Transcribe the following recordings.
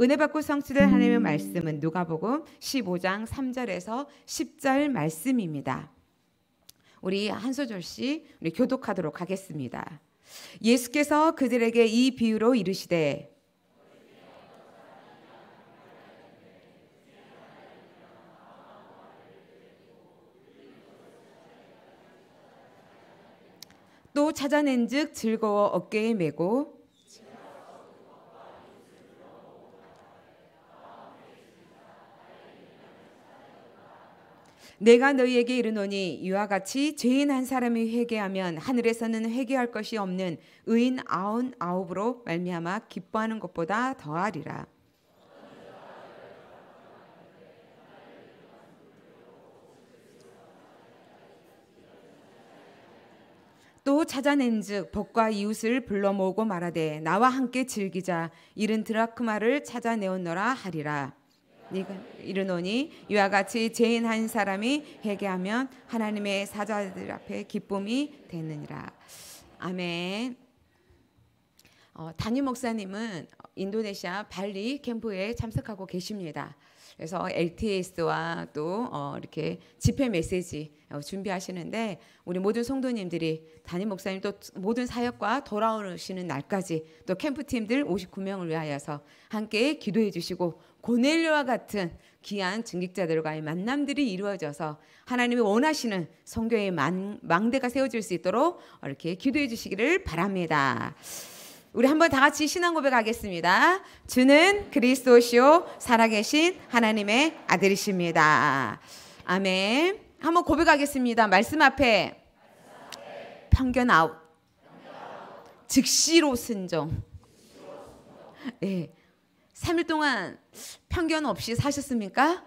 은혜 받고 성취될 하나님의 음. 말씀은 누가복음 15장 3절에서 10절 말씀입니다. 우리 한 소절씩 우리 교독하도록 하겠습니다. 예수께서 그들에게 이 비유로 이르시되 또 찾아낸 즉 즐거워 어깨에 메고 내가 너희에게 이르노니 이와 같이 죄인 한 사람이 회개하면 하늘에서는 회개할 것이 없는 의인 아흔 아홉으로 말미암아 기뻐하는 것보다 더하리라. 또 찾아낸즉 법과 이웃을 불러 모으고 말하되 나와 함께 즐기자 이른 드라크마를 찾아내었노라 하리라. 네가 이르노니 이와 같이 죄인 한 사람이 회개하면 하나님의 사자들 앞에 기쁨이 되느니라. 아멘. 어, 담임 목사님은 인도네시아 발리 캠프에 참석하고 계십니다. 그래서 LTS와 또 어, 이렇게 집회 메시지 어, 준비하시는데 우리 모든 성도님들이 담임 목사님 또 모든 사역과 돌아오시는 날까지 또 캠프 팀들 59명을 위하여서 함께 기도해 주시고 고넬료와 같은 귀한 증객자들과의 만남들이 이루어져서 하나님이 원하시는 성교의 망, 대가 세워질 수 있도록 이렇게 기도해 주시기를 바랍니다. 우리 한번 다 같이 신앙 고백하겠습니다. 주는 그리스도시요 살아계신 하나님의 아들이십니다. 아멘. 한번 고백하겠습니다. 말씀 앞에 편견 아웃. 즉시로 순종. 예. 네. 3일 동안 편견 없이 사셨습니까?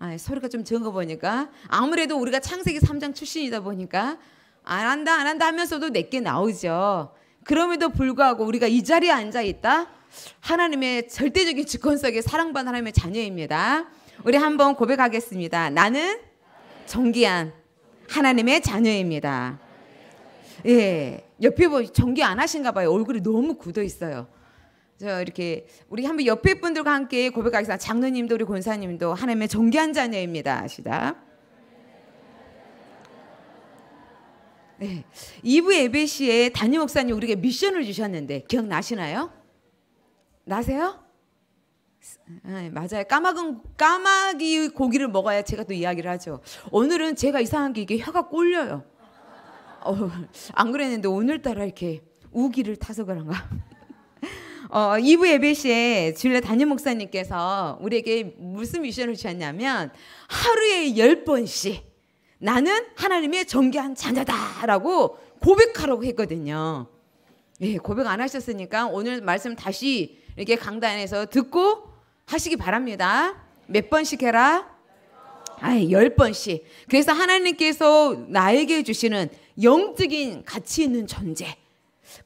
아, 소리가 좀 적어 보니까 아무래도 우리가 창세기 3장 출신이다 보니까 안 한다 안 한다 하면서도 내게 나오죠. 그럼에도 불구하고 우리가 이 자리에 앉아 있다. 하나님의 절대적인 주권 속에 사랑받는 하나님의 자녀입니다. 우리 한번 고백하겠습니다. 나는 정기한 하나님의 자녀입니다. 예. 옆에 뭐 정기 안 하신가 봐요. 얼굴이 너무 굳어 있어요. 저 이렇게 우리 한번 옆에 분들과 함께 고백하겠습니다. 장로님도 우리 권사님도 하나님의 존귀한 자녀입니다. 시다 네. 2부 예배 시에 담임 목사님 우리에게 미션을 주셨는데 기억나시나요? 나세요? 아, 네, 맞아요. 까마귀, 까마귀 고기를 먹어야 제가 또 이야기를 하죠. 오늘은 제가 이상한 게 이게 혀가 꼴려요. 어, 안 그랬는데 오늘따라 이렇게 우기를 타서 그런가? 어, 2부 예배 시에 진례 담임 목사님께서 우리에게 무슨 미션을 주셨냐면 하루에 10번씩 나는 하나님의 정교한 자녀다라고 고백하라고 했거든요. 예, 고백 안 하셨으니까 오늘 말씀 다시 이렇게 강단에서 듣고 하시기 바랍니다. 몇 번씩 해라? 아이, 열 번씩. 그래서 하나님께서 나에게 주시는 영적인 가치 있는 존재.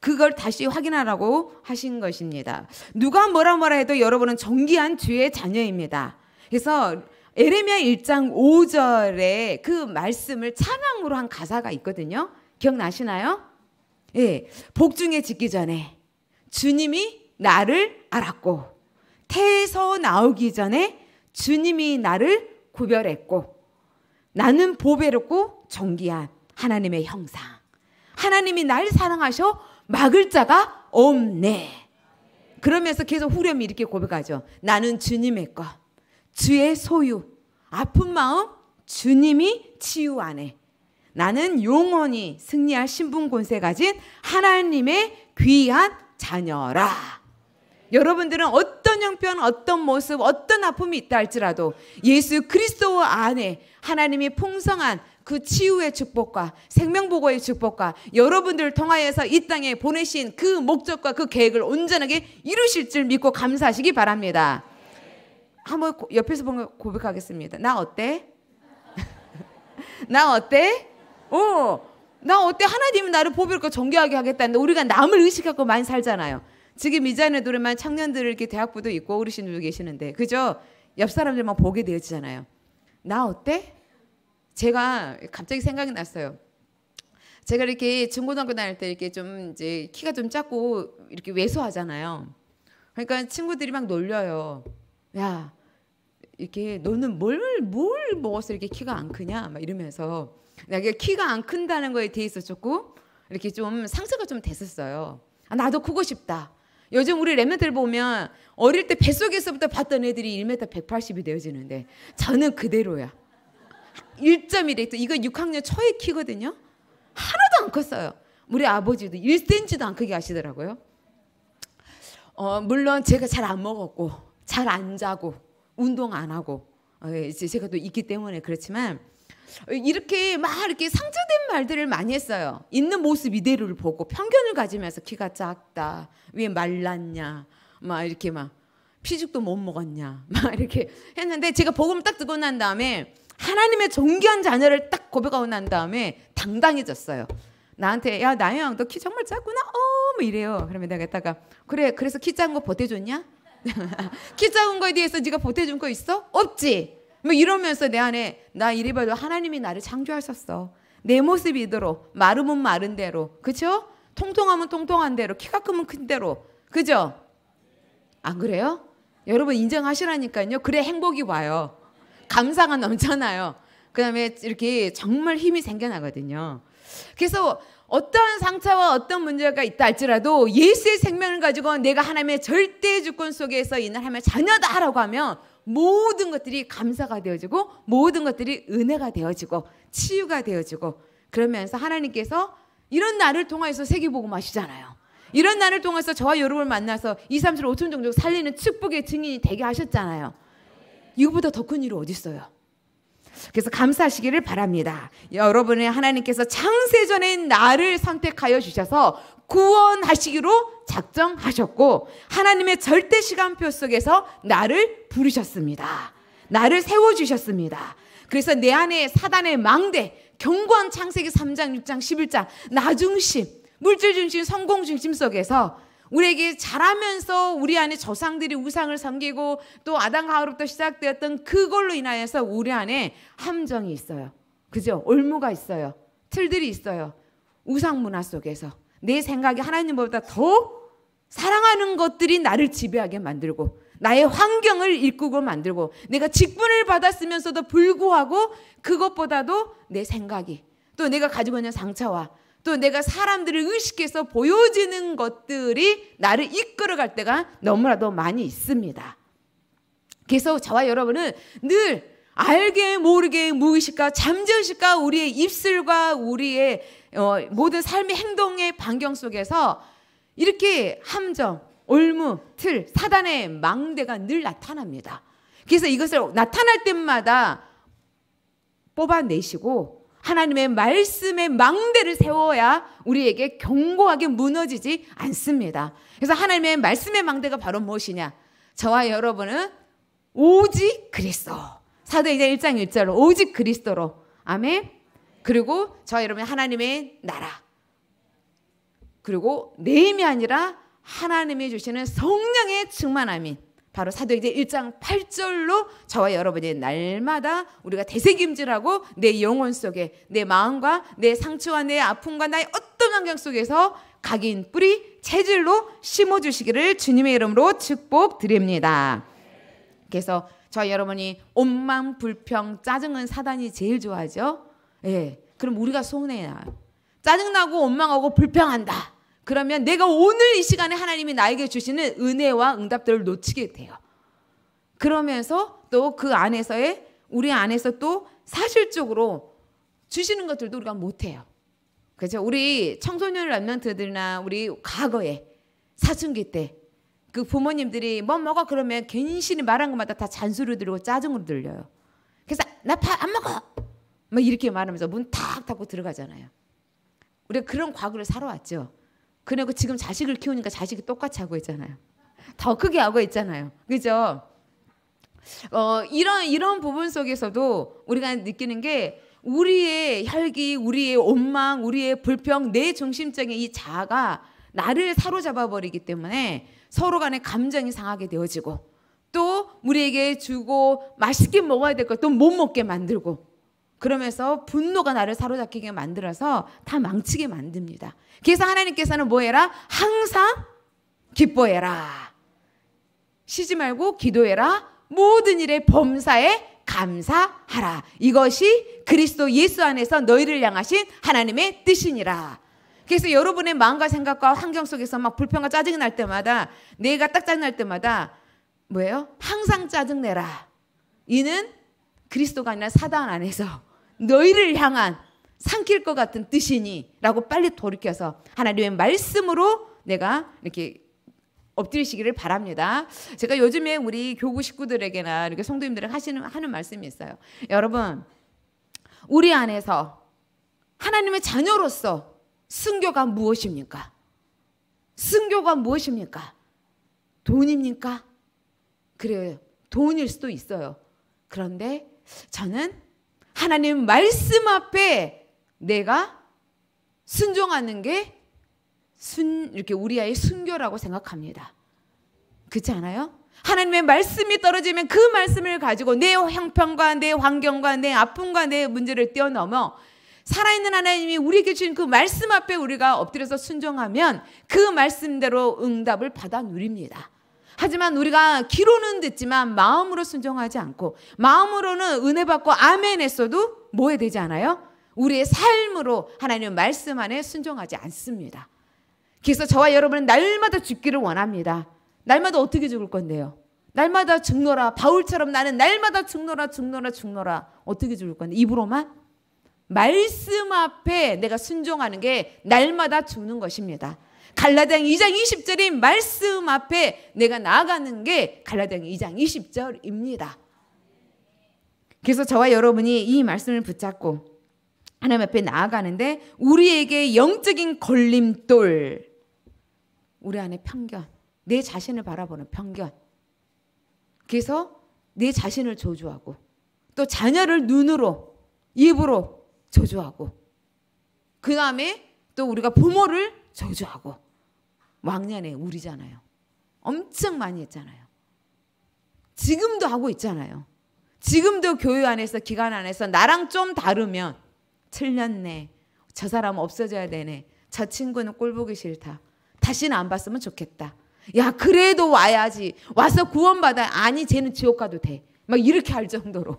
그걸 다시 확인하라고 하신 것입니다. 누가 뭐라 뭐라 해도 여러분은 정기한 주의 자녀입니다. 그래서 에레미야 1장 5절에 그 말씀을 찬양으로 한 가사가 있거든요. 기억나시나요? 예. 복중에 짓기 전에 주님이 나를 알았고 태에서 나오기 전에 주님이 나를 구별했고 나는 보배롭고 정기한 하나님의 형상. 하나님이 날 사랑하셔 막을 자가 없네. 그러면서 계속 후렴이 이렇게 고백하죠. 나는 주님의 것, 주의 소유, 아픈 마음 주님이 치유하네. 나는 영원히 승리할 신분 권세 가진 하나님의 귀한 자녀라. 여러분들은 어떤 형편, 어떤 모습, 어떤 아픔이 있다 할지라도 예수 그리스도 안에 하나님의 풍성한 그 치유의 축복과 생명보고의 축복과 여러분들을 통하여서 이 땅에 보내신 그 목적과 그 계획을 온전하게 이루실 줄 믿고 감사하시기 바랍니다. 한번 옆에서 보면 고백하겠습니다. 나 어때? 나 어때? 어, 나 어때? 하나님이 나를 보배롭고 정교하게 하겠다는데 우리가 남을 의식하고 많이 살잖아요. 지금 이자리 노래만 청년들 이렇게 대학부도 있고 어르신들도 계시는데 그죠? 옆 사람들만 보게 되어지잖아요. 나 어때? 제가 갑자기 생각이 났어요. 제가 이렇게 중고등학교 다닐 때 이렇게 좀 이제 키가 좀 작고 이렇게 왜소하잖아요. 그러니까 친구들이 막 놀려요. 야, 이렇게 너는 뭘, 뭘 먹어서 이렇게 키가 안 크냐? 막 이러면서. 내가 키가 안 큰다는 거에 대해서 조금 이렇게 좀 상처가 좀 됐었어요. 아, 나도 크고 싶다. 요즘 우리 랩멘트 보면 어릴 때 뱃속에서부터 봤던 애들이 1m 180이 되어지는데 저는 그대로야. 1.1에 이거 6학년 초에 키거든요. 하나도 안 컸어요. 우리 아버지도 1cm도 안 크게 하시더라고요. 어, 물론 제가 잘 안 먹었고, 잘 안 자고, 운동 안 하고, 어, 이제 제가 또 있기 때문에 그렇지만, 어, 이렇게 막 이렇게 상처된 말들을 많이 했어요. 있는 모습 이대로를 보고 편견을 가지면서 키가 작다, 왜 말랐냐, 막 이렇게 막 피죽도 못 먹었냐, 막 이렇게 했는데 제가 복음 딱 듣고 난 다음에 하나님의 존귀한 자녀를 딱 고백하고 난 다음에 당당해졌어요. 나한테 야 나영 너키 정말 작구나 어뭐 이래요. 그러면 내가 했다가 그래 그래서 키 작은 거 보태줬냐? 키 작은 거에 대해서 네가 보태준 거 있어? 없지. 뭐 이러면서 내 안에 나 이리 봐도 하나님이 나를 창조하셨어. 내 모습 이대로 마르면 마른 대로 그죠? 통통하면 통통한 대로 키가 크면 큰 대로 그죠? 안 그래요? 여러분 인정하시라니까요. 그래 행복이 와요. 감사가 넘잖아요. 그 다음에 이렇게 정말 힘이 생겨나거든요. 그래서 어떠한 상처와 어떤 문제가 있다 할지라도 예수의 생명을 가지고 내가 하나님의 절대 주권 속에서 있 하나님의 자녀다라고 하면 모든 것들이 감사가 되어지고 모든 것들이 은혜가 되어지고 치유가 되어지고 그러면서 하나님께서 이런 날을 통해서 세계보고 마시잖아요. 이런 날을 통해서 저와 여러분을 만나서 2, 3, 4, 5천 종족 살리는 축복의 증인이 되게 하셨잖아요. 이거보다 더 큰 일이 어디 있어요? 그래서 감사하시기를 바랍니다. 여러분의 하나님께서 창세전에 나를 선택하여 주셔서 구원하시기로 작정하셨고 하나님의 절대 시간표 속에서 나를 부르셨습니다. 나를 세워 주셨습니다. 그래서 내 안에 사단의 망대, 경고한 창세기 3장, 6장, 11장, 나중심, 물질 중심, 성공 중심 속에서 우리에게 자라면서 우리 안에 조상들이 우상을 섬기고 또 아담 하와부터 시작되었던 그걸로 인하여서 우리 안에 함정이 있어요. 그죠? 올무가 있어요. 틀들이 있어요. 우상 문화 속에서 내 생각이 하나님보다 더 사랑하는 것들이 나를 지배하게 만들고 나의 환경을 일구고 만들고 내가 직분을 받았으면서도 불구하고 그것보다도 내 생각이 또 내가 가지고 있는 상처와 또 내가 사람들을 의식해서 보여지는 것들이 나를 이끌어갈 때가 너무나도 많이 있습니다. 그래서 저와 여러분은 늘 알게 모르게 무의식과 잠재의식과 우리의 입술과 우리의 어, 모든 삶의 행동의 반경 속에서 이렇게 함정, 올무, 틀, 사단의 망대가 늘 나타납니다. 그래서 이것을 나타날 때마다 뽑아내시고 하나님의 말씀의 망대를 세워야 우리에게 견고하게 무너지지 않습니다. 그래서 하나님의 말씀의 망대가 바로 무엇이냐? 저와 여러분은 오직 그리스도. 사도행전 1장 1절로 오직 그리스도로. 아멘. 그리고 저와 여러분 하나님의 나라. 그리고 내 힘이 아니라 하나님이 주시는 성령의 충만함인 바로 사도행전 1장 8절로 저와 여러분이 날마다 우리가 대세김질하고 내 영혼 속에 내 마음과 내 상처와 내 아픔과 나의 어떤 환경 속에서 각인 뿌리 체질로 심어 주시기를 주님의 이름으로 축복드립니다. 그래서 저 여러분이 온망 불평 짜증은 사단이 제일 좋아하죠. 예. 그럼 우리가 손해 나요. 짜증나고 원망하고 불평한다. 그러면 내가 오늘 이 시간에 하나님이 나에게 주시는 은혜와 응답들을 놓치게 돼요. 그러면서 또 그 안에서의 우리 안에서 또 사실적으로 주시는 것들도 우리가 못해요. 그렇죠? 우리 청소년 람런트들이나 우리 과거에 사춘기 때 그 부모님들이 뭐 먹어 그러면 괜시리 말한 것마다 다 잔소리 들고 짜증으로 들려요. 그래서 나밥안 먹어. 막 뭐 이렇게 말하면서 문 탁 닫고 들어가잖아요. 우리가 그런 과거를 살아왔죠. 그리고 지금 자식을 키우니까 자식이 똑같이 하고 있잖아요. 더 크게 하고 있잖아요. 그죠? 어, 이런, 이런 부분 속에서도 우리가 느끼는 게 우리의 혈기, 우리의 원망, 우리의 불평, 내 중심적인 이 자아가 나를 사로잡아 버리기 때문에 서로 간에 감정이 상하게 되어지고 또 우리에게 주고 맛있게 먹어야 될 것도 못 먹게 만들고 그러면서 분노가 나를 사로잡히게 만들어서 다 망치게 만듭니다. 그래서 하나님께서는 뭐 해라? 항상 기뻐해라. 쉬지 말고 기도해라. 모든 일에 범사에 감사하라. 이것이 그리스도 예수 안에서 너희를 향하신 하나님의 뜻이니라. 그래서 여러분의 마음과 생각과 환경 속에서 막 불평과 짜증이 날 때마다 내가 딱 짜증 날 때마다 뭐예요? 항상 짜증내라. 이는 그리스도가 아니라 사단 안에서 너희를 향한 삼킬 것 같은 뜻이니 라고 빨리 돌이켜서 하나님의 말씀으로 내가 이렇게 엎드리시기를 바랍니다. 제가 요즘에 우리 교구 식구들에게나 이렇게 성도님들 하시는 하는 말씀이 있어요. 여러분 우리 안에서 하나님의 자녀로서 순교가 무엇입니까? 순교가 무엇입니까? 돈입니까? 그래요. 돈일 수도 있어요. 그런데 저는 하나님 말씀 앞에 내가 순종하는 게 순, 이렇게 우리 아이 순교라고 생각합니다. 그렇지 않아요? 하나님의 말씀이 떨어지면 그 말씀을 가지고 내 형편과 내 환경과 내 아픔과 내 문제를 뛰어넘어 살아있는 하나님이 우리에게 주신 그 말씀 앞에 우리가 엎드려서 순종하면 그 말씀대로 응답을 받아 누립니다. 하지만 우리가 귀로는 듣지만 마음으로 순종하지 않고 마음으로는 은혜 받고 아멘 했어도 뭐 해야 되지 않아요? 우리의 삶으로 하나님 말씀 안에 순종하지 않습니다. 그래서 저와 여러분은 날마다 죽기를 원합니다. 날마다 어떻게 죽을 건데요? 날마다 죽노라. 바울처럼 나는 날마다 죽노라, 죽노라, 죽노라. 어떻게 죽을 건데? 입으로만? 말씀 앞에 내가 순종하는 게 날마다 죽는 것입니다. 갈라디아 2장 20절이 말씀 앞에 내가 나아가는 게 갈라디아 2장 20절입니다. 그래서 저와 여러분이 이 말씀을 붙잡고 하나님 앞에 나아가는데 우리에게 영적인 걸림돌, 우리 안에 편견, 내 자신을 바라보는 편견. 그래서 내 자신을 저주하고 또 자녀를 눈으로, 입으로 저주하고 그 다음에 또 우리가 부모를 저주하고 왕년에 우리잖아요. 엄청 많이 했잖아요. 지금도 하고 있잖아요. 지금도 교회 안에서 기관 안에서 나랑 좀 다르면 7년 내 저 사람 없어져야 되네. 저 친구는 꼴 보기 싫다. 다시는 안 봤으면 좋겠다. 야 그래도 와야지. 와서 구원받아. 아니 쟤는 지옥 가도 돼. 막 이렇게 할 정도로.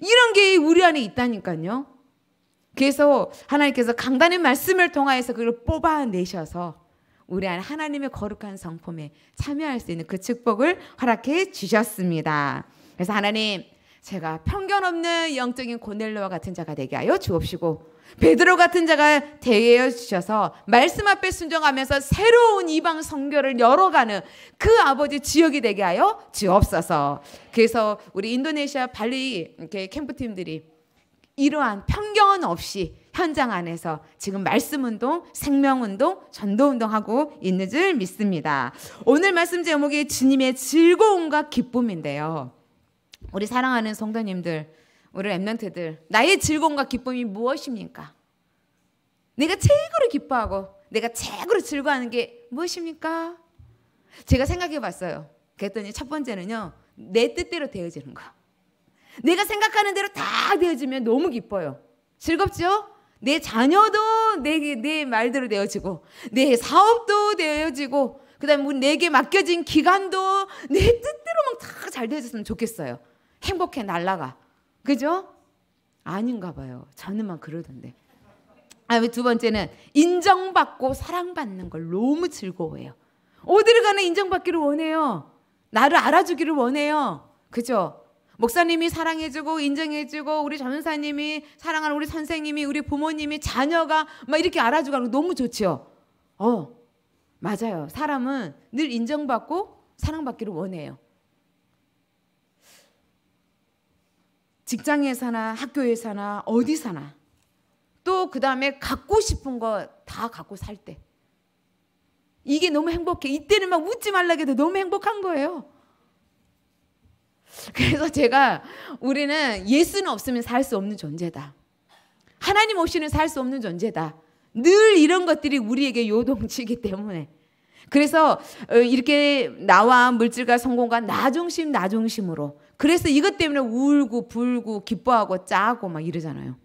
이런 게 우리 안에 있다니까요. 그래서 하나님께서 강단의 말씀을 통하여서 그걸 뽑아내셔서 우리 안 하나님의 거룩한 성품에 참여할 수 있는 그 축복을 허락해 주셨습니다. 그래서 하나님 제가 편견 없는 영적인 고넬로와 같은 자가 되게 하여 주옵시고 베드로 같은 자가 대여 주셔서 말씀 앞에 순종하면서 새로운 이방 선교를 열어가는 그 아버지 지역이 되게 하여 주옵소서. 그래서 우리 인도네시아 발리 캠프 팀들이 이러한 편견 없이 현장 안에서 지금 말씀 운동, 생명 운동, 전도 운동하고 있는 줄 믿습니다. 오늘 말씀 제목이 주님의 즐거움과 기쁨인데요. 우리 사랑하는 성도님들, 우리 랩런트들, 나의 즐거움과 기쁨이 무엇입니까? 내가 최고로 기뻐하고 내가 최고로 즐거워하는 게 무엇입니까? 제가 생각해 봤어요. 그랬더니 첫 번째는요, 내 뜻대로 되어지는 거. 내가 생각하는 대로 다 되어지면 너무 기뻐요. 즐겁죠? 내 자녀도 내, 내 말대로 되어지고, 내 사업도 되어지고, 그 다음에 뭐 내게 맡겨진 기간도 내 뜻대로 막 다 잘 되어졌으면 좋겠어요. 행복해, 날라가. 그죠? 아닌가 봐요. 저는 막 그러던데. 아, 두 번째는 인정받고 사랑받는 걸 너무 즐거워해요. 어디를 가나 인정받기를 원해요. 나를 알아주기를 원해요. 그죠? 목사님이 사랑해주고 인정해주고 우리 전사님이 사랑하는 우리 선생님이 우리 부모님이 자녀가 막 이렇게 알아주고 하는 거 너무 좋지어 맞아요. 사람은 늘 인정받고 사랑받기를 원해요. 직장에서나 학교에서나 어디서나 또그 다음에 갖고 싶은 거 다 갖고 살 때 이게 너무 행복해. 이때는 막 웃지 말라 해도 너무 행복한 거예요. 그래서 제가 우리는 예수는 없으면 살 수 없는 존재다. 하나님 없이는 살 수 없는 존재다. 늘 이런 것들이 우리에게 요동치기 때문에. 그래서 어, 이렇게 나와 물질과 성공과 나중심, 나중심으로. 그래서 이것 때문에 울고, 불고, 기뻐하고, 짜고 막 이러잖아요.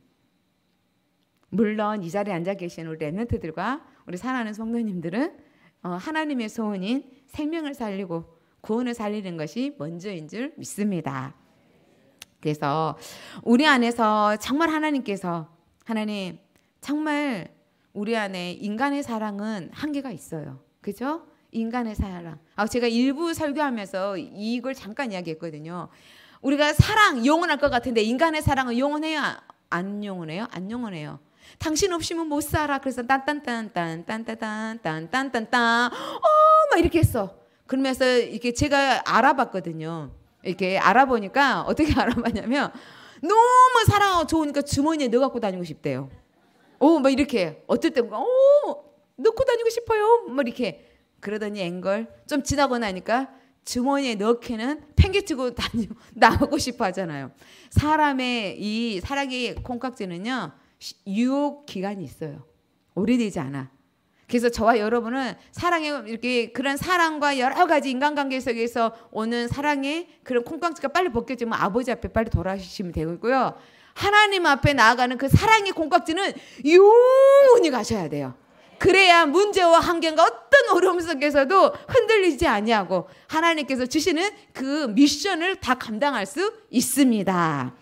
물론 이 자리에 앉아 계신 우리 랩런트들과 우리 사랑하는 성도님들은 어, 하나님의 소원인 생명을 살리고 구원을 살리는 것이 먼저인 줄 믿습니다. 그래서 우리 안에서 정말 하나님께서 하나님 정말 우리 안에 인간의 사랑은 한계가 있어요. 그죠? 인간의 사랑. 아, 제가 일부 설교하면서 이걸 잠깐 이야기했거든요. 우리가 사랑 영원할 것 같은데 인간의 사랑은 영원해요? 안 영원해요? 안 영원해요. 당신 없이면 못 살아. 그래서 딴딴딴딴딴딴딴딴딴딴딴 어, 막 이렇게 했어. 그러면서 이렇게 제가 알아봤거든요. 이렇게 알아보니까 어떻게 알아봤냐면 너무 사랑 좋으니까 주머니에 넣어 갖고 다니고 싶대요. 오, 어, 막 뭐 이렇게 어떨 때 오, 뭐, 어, 넣고 다니고 싶어요. 막 뭐 이렇게 그러더니 앵걸 좀 지나고 나니까 주머니에 넣기는 팽개치고 다니고 나오고 싶어 하잖아요. 사람의 이 사랑의 콩깍지는요 유혹 기간이 있어요. 오래되지 않아. 그래서 저와 여러분은 사랑의 이렇게 그런 사랑과 여러 가지 인간관계 속에서 오는 사랑의 그런 콩깍지가 빨리 벗겨지면 아버지 앞에 빨리 돌아가시면 되고요. 하나님 앞에 나아가는 그 사랑의 콩깍지는 영원히 가셔야 돼요. 그래야 문제와 환경과 어떤 어려움 속에서도 흔들리지 아니하고 하나님께서 주시는 그 미션을 다 감당할 수 있습니다.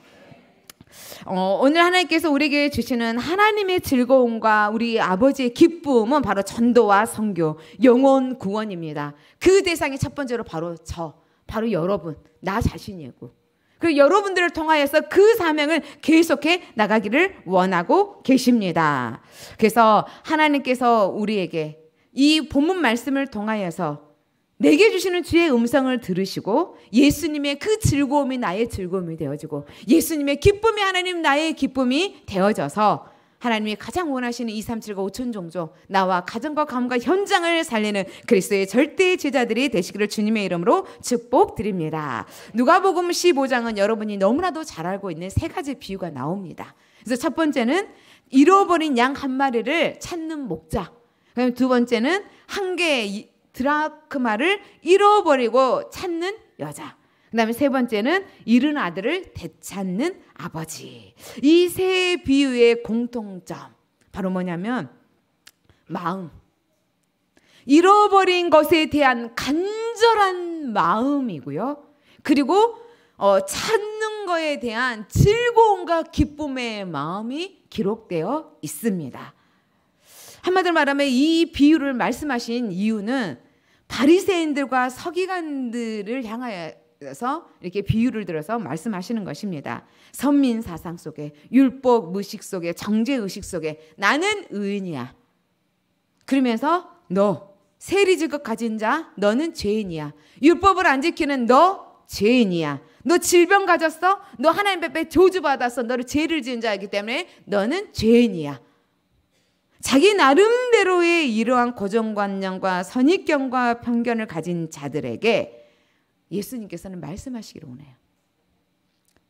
어, 오늘 하나님께서 우리에게 주시는 하나님의 즐거움과 우리 아버지의 기쁨은 바로 전도와 성교 영혼 구원입니다. 그 대상이 첫 번째로 바로 저, 바로 여러분, 나 자신이고. 그 여러분들을 통하여서 그 사명을 계속해 나가기를 원하고 계십니다. 그래서 하나님께서 우리에게 이 본문 말씀을 통하여서 내게 주시는 주의 음성을 들으시고 예수님의 그 즐거움이 나의 즐거움이 되어지고 예수님의 기쁨이 하나님 나의 기쁨이 되어져서 하나님이 가장 원하시는 237과 5천 종족 나와 가정과 가문과 현장을 살리는 그리스의 절대 의 제자들이 되시기를 주님의 이름으로 축복드립니다. 누가복음 15장은 여러분이 너무나도 잘 알고 있는 세 가지 비유가 나옵니다. 그래서 첫 번째는 잃어버린 양 한 마리를 찾는 목자. 그다음 두 번째는 한 개의 드라크마를 잃어버리고 찾는 여자. 그 다음에 세 번째는 잃은 아들을 되찾는 아버지. 이 세 비유의 공통점. 바로 뭐냐면, 마음. 잃어버린 것에 대한 간절한 마음이고요. 그리고 어, 찾는 거에 대한 즐거움과 기쁨의 마음이 기록되어 있습니다. 한마디로 말하면 이 비유를 말씀하신 이유는 바리새인들과 서기관들을 향하여서 이렇게 비유를 들어서 말씀하시는 것입니다. 선민 사상 속에 율법 무식 속에 정제 의식 속에 나는 의인이야. 그러면서 너 세리 직업 가진 자 너는 죄인이야. 율법을 안 지키는 너 죄인이야. 너 질병 가졌어? 너 하나님 앞에 저주 받았어. 너를 죄를 지은 자이기 때문에 너는 죄인이야. 자기 나름대로의 이러한 고정관념과 선입견과 편견을 가진 자들에게 예수님께서는 말씀하시기로 오네요.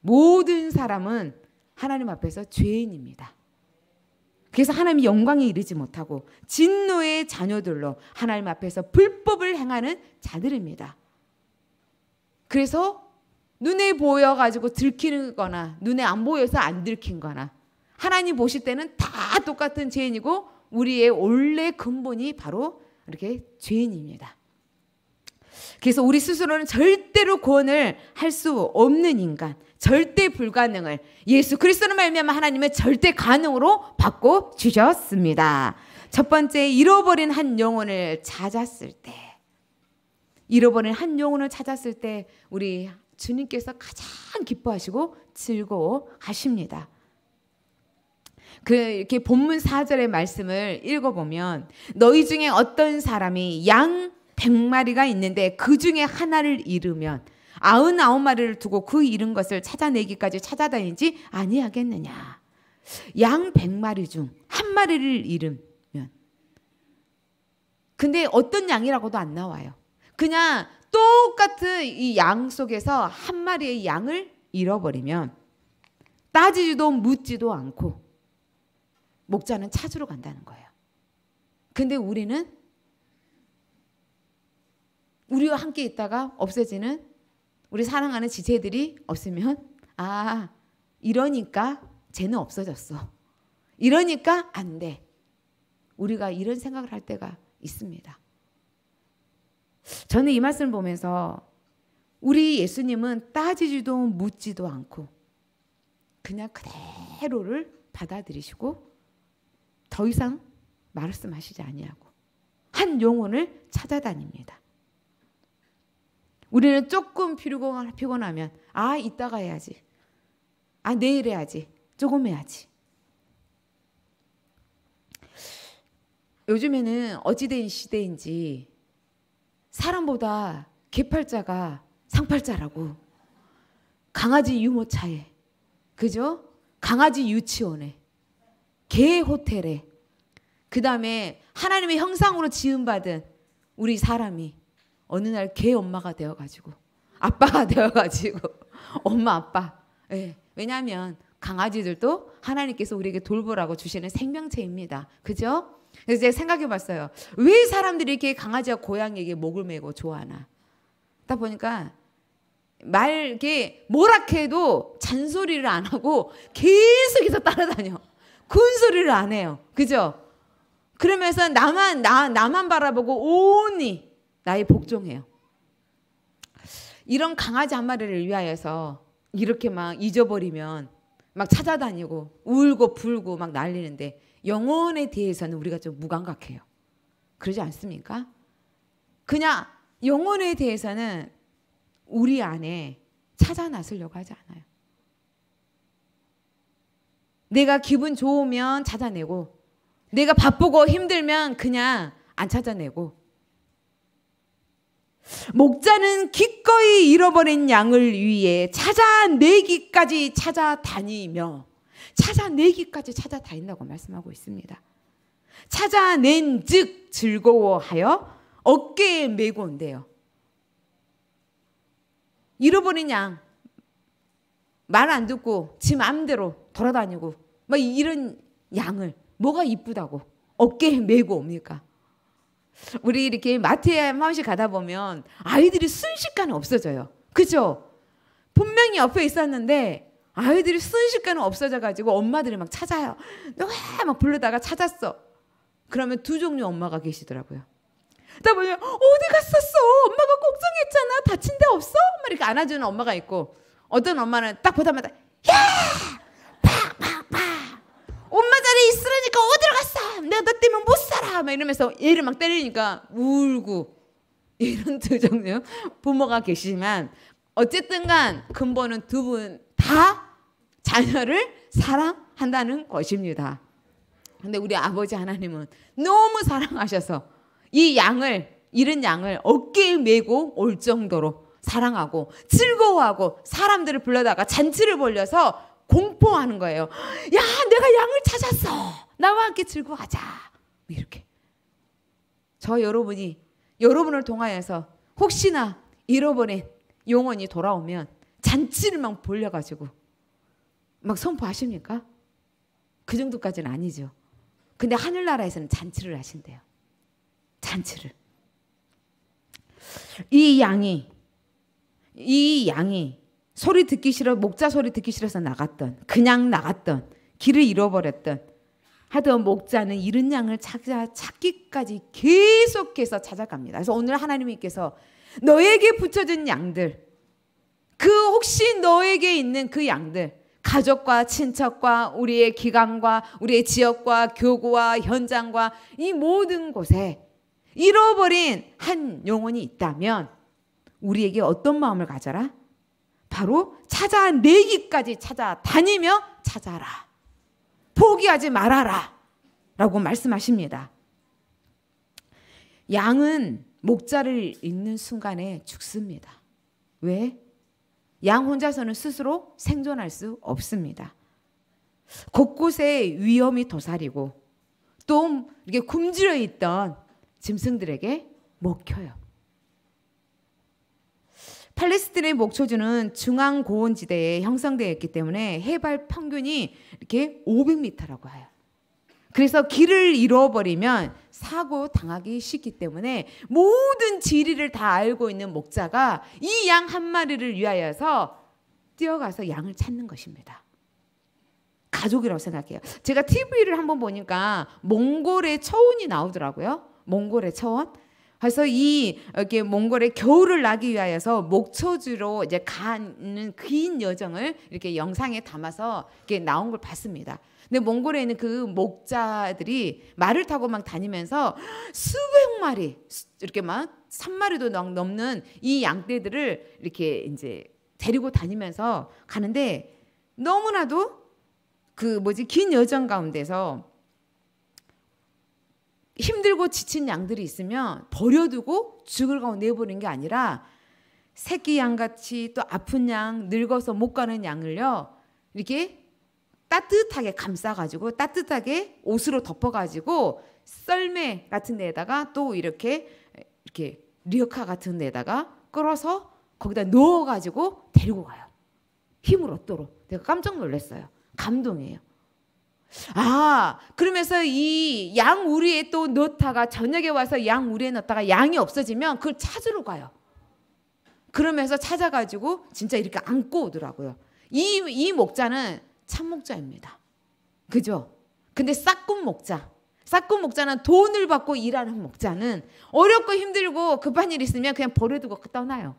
모든 사람은 하나님 앞에서 죄인입니다. 그래서 하나님이 영광에 이르지 못하고 진노의 자녀들로 하나님 앞에서 불법을 행하는 자들입니다. 그래서 눈에 보여가지고 들키거나 는 눈에 안 보여서 안 들킨 거나 하나님 보실 때는 다 똑같은 죄인이고 우리의 원래 근본이 바로 이렇게 죄인입니다. 그래서 우리 스스로는 절대로 구원을 할 수 없는 인간, 절대 불가능을 예수 그리스도로 말미암아 하나님의 절대 가능으로 바꿔 주셨습니다. 첫 번째 잃어버린 한 영혼을 찾았을 때 잃어버린 한 영혼을 찾았을 때 우리 주님께서 가장 기뻐하시고 즐거워하십니다. 그 이렇게 본문 4절의 말씀을 읽어보면 너희 중에 어떤 사람이 양 100마리가 있는데 그 중에 하나를 잃으면 아흔아홉 마리를 두고 그 잃은 것을 찾아내기까지 찾아다니지 아니하겠느냐. 양 100마리 중 한 마리를 잃으면 근데 어떤 양이라고도 안 나와요. 그냥 똑같은 이 양 속에서 한 마리의 양을 잃어버리면 따지지도 묻지도 않고 목자는 찾으러 간다는 거예요. 근데 우리는 우리와 함께 있다가 없어지는 우리 사랑하는 지체들이 없으면 아 이러니까 쟤는 없어졌어. 이러니까 안 돼. 우리가 이런 생각을 할 때가 있습니다. 저는 이 말씀을 보면서 우리 예수님은 따지지도 묻지도 않고 그냥 그대로를 받아들이시고 더 이상 말씀하시지 아니하고 한 영혼을 찾아다닙니다. 우리는 조금 피곤하면 아 이따가 해야지. 아 내일 해야지. 조금 해야지. 요즘에는 어찌된 시대인지 사람보다 개팔자가 상팔자라고 강아지 유모차에 그죠? 강아지 유치원에 개 호텔에 그 다음에 하나님의 형상으로 지음받은 우리 사람이 어느 날 개 엄마가 되어가지고 아빠가 되어가지고 엄마 아빠. 네. 예. 왜냐하면 강아지들도 하나님께서 우리에게 돌보라고 주시는 생명체입니다. 그죠? 그래서 제가 생각해봤어요. 왜 사람들이 이렇게 강아지와 고양이에게 목을 메고 좋아하나? 딱 보니까 말 이렇게 뭐라해도 잔소리를 안 하고 계속해서 따라다녀. 군 소리를 안 해요. 그죠? 그러면서 나만 나 나만 바라보고 온히 나의 복종해요. 이런 강아지 한 마리를 위하여서 이렇게 막 잊어버리면 막 찾아다니고 울고 불고 막 난리는데 영혼에 대해서는 우리가 좀 무감각해요. 그러지 않습니까? 그냥 영혼에 대해서는 우리 안에 찾아 나서려고 하지 않아요. 내가 기분 좋으면 찾아내고 내가 바쁘고 힘들면 그냥 안 찾아내고 목자는 기꺼이 잃어버린 양을 위해 찾아내기까지 찾아다니며 찾아내기까지 찾아다닌다고 말씀하고 있습니다. 찾아낸 즉 즐거워하여 어깨에 메고 온대요. 잃어버린 양, 말 안 듣고 지 마음대로 돌아다니고 막 뭐 이런 양을 뭐가 이쁘다고 어깨에 메고 옵니까? 우리 이렇게 마트에 한 번씩 가다 보면 아이들이 순식간에 없어져요. 그죠? 분명히 옆에 있었는데 아이들이 순식간에 없어져가지고 엄마들이 막 찾아요. 왜막 부르다가 찾았어. 그러면 두 종류 엄마가 계시더라고요. 나 보면 어디 갔었어? 엄마가 걱정했잖아. 다친 데 없어? 막 이렇게 안아주는 엄마가 있고 어떤 엄마는 딱 보자마자 야! 내가 너 때문에 못 살아 막 이러면서 얘를 막 때리니까 울고 이런 두 종류 부모가 계시지만 어쨌든간 근본은 두 분 다 자녀를 사랑한다는 것입니다. 근데 우리 아버지 하나님은 너무 사랑하셔서 이 양을 잃은 양을 어깨에 메고 올 정도로 사랑하고 즐거워하고 사람들을 불러다가 잔치를 벌려서 공포하는 거예요. 야, 내가 양을 찾았어. 나와 함께 들고 가자. 뭐 이렇게. 저 여러분이 여러분을 동하여서 혹시나 잃어버린 영혼이 돌아오면 잔치를 막 벌려가지고 막 선포하십니까? 그 정도까지는 아니죠. 근데 하늘나라에서는 잔치를 하신대요. 잔치를. 이 양이, 이 양이 소리 듣기 싫어 목자 소리 듣기 싫어서 나갔던 그냥 나갔던 길을 잃어버렸던 하던 목자는 잃은 양을 찾아 찾기까지 계속해서 찾아갑니다. 그래서 오늘 하나님께서 너에게 붙여진 양들 그 혹시 너에게 있는 그 양들 가족과 친척과 우리의 기관과 우리의 지역과 교구와 현장과 이 모든 곳에 잃어버린 한 영혼이 있다면 우리에게 어떤 마음을 가져라? 바로 찾아내기까지 찾아다니며 찾아라. 포기하지 말아라. 라고 말씀하십니다. 양은 목자를 잃는 순간에 죽습니다. 왜? 양 혼자서는 스스로 생존할 수 없습니다. 곳곳에 위험이 도사리고 또 이렇게 굶주려 있던 짐승들에게 먹혀요. 팔레스틴의 목초주는 중앙 고원지대에 형성되어 있기 때문에 해발 평균이 이렇게 500m라고 해요. 그래서 길을 잃어버리면 사고 당하기 쉽기 때문에 모든 지리를 다 알고 있는 목자가 이 양 한 마리를 위하여서 뛰어가서 양을 찾는 것입니다. 가족이라고 생각해요. 제가 TV를 한번 보니까 몽골의 초원이 나오더라고요. 몽골의 초원. 그래서 이 이렇게 몽골의 겨울을 나기 위해서 목초주로 이제 가는 긴 여정을 이렇게 영상에 담아서 이렇게 나온 걸 봤습니다. 근데 몽골에 있는 그 목자들이 말을 타고 막 다니면서 수백 마리 이렇게 막 3마리도 넘는 이 양떼들을 이렇게 이제 데리고 다니면서 가는데 너무나도 그 뭐지 긴 여정 가운데서 힘들고 지친 양들이 있으면 버려두고 죽을 가고 내보는게 아니라 새끼 양같이 또 아픈 양, 늙어서 못 가는 양을요. 이렇게 따뜻하게 감싸가지고 따뜻하게 옷으로 덮어가지고 썰매 같은 데에다가 또 이렇게 이렇게 리어카 같은 데다가 끌어서 거기다 넣어가지고 데리고 가요. 힘을 얻도록. 내가 깜짝 놀랐어요. 감동이에요. 아, 그러면서 이 양 우리에 또 넣다가 저녁에 와서 양 우리에 넣다가 양이 없어지면 그걸 찾으러 가요. 그러면서 찾아가지고 진짜 이렇게 안고 오더라고요. 이, 이 목자는 참목자입니다. 그죠? 근데 싹꾼 목자. 싹꾼 목자는 돈을 받고 일하는 목자는 어렵고 힘들고 급한 일 있으면 그냥 버려두고 떠나요.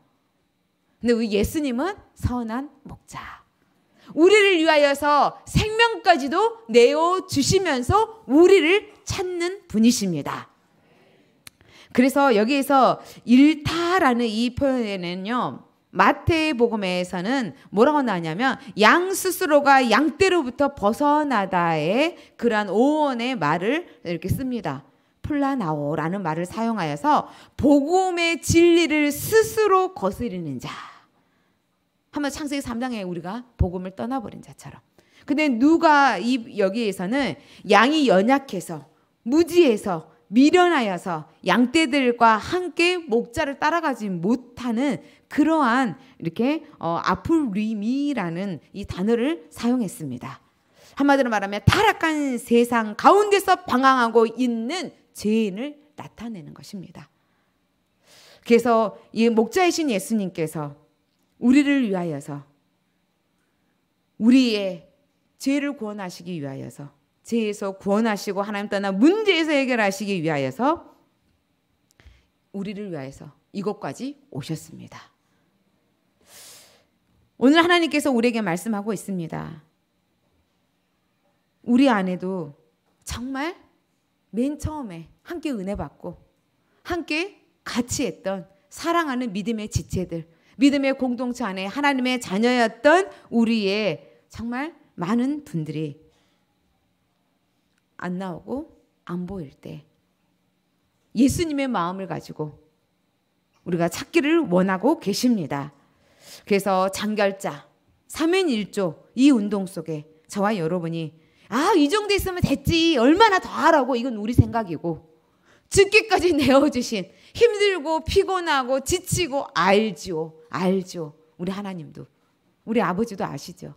근데 우리 예수님은 선한 목자. 우리를 위하여서 생명까지도 내어 주시면서 우리를 찾는 분이십니다. 그래서 여기에서 일타라는 이 표현에는요. 마태복음에서는 뭐라고 나냐면양 스스로가 양떼로부터 벗어나다의 그러한 오원의 말을 이렇게 씁니다. 플라나오라는 말을 사용하여서 복음의 진리를 스스로 거스르는 자. 한번 창세기 3장에 우리가 복음을 떠나버린 자처럼. 근데 누가 이 여기에서는 양이 연약해서 무지해서 미련하여서 양떼들과 함께 목자를 따라가지 못하는 그러한 이렇게 어, 아플리미라는이 단어를 사용했습니다. 한마디로 말하면 타락한 세상 가운데서 방황하고 있는 죄인을 나타내는 것입니다. 그래서 이 목자이신 예수님께서 우리를 위하여서 우리의 죄를 구원하시기 위하여서 죄에서 구원하시고 하나님 떠나 문제에서 해결하시기 위하여서 우리를 위하여서 이것까지 오셨습니다. 오늘 하나님께서 우리에게 말씀하고 있습니다. 우리 안에도 정말 맨 처음에 함께 은혜 받고 함께 같이 했던 사랑하는 믿음의 지체들 믿음의 공동체 안에 하나님의 자녀였던 우리의 정말 많은 분들이 안 나오고 안 보일 때 예수님의 마음을 가지고 우리가 찾기를 원하고 계십니다. 그래서 장결자, 사면 1조 이 운동 속에 저와 여러분이 아, 이 정도 있으면 됐지. 얼마나 더 하라고. 이건 우리 생각이고. 죽기까지 내어주신 힘들고 피곤하고 지치고 알죠 알죠. 우리 하나님도. 우리 아버지도 아시죠.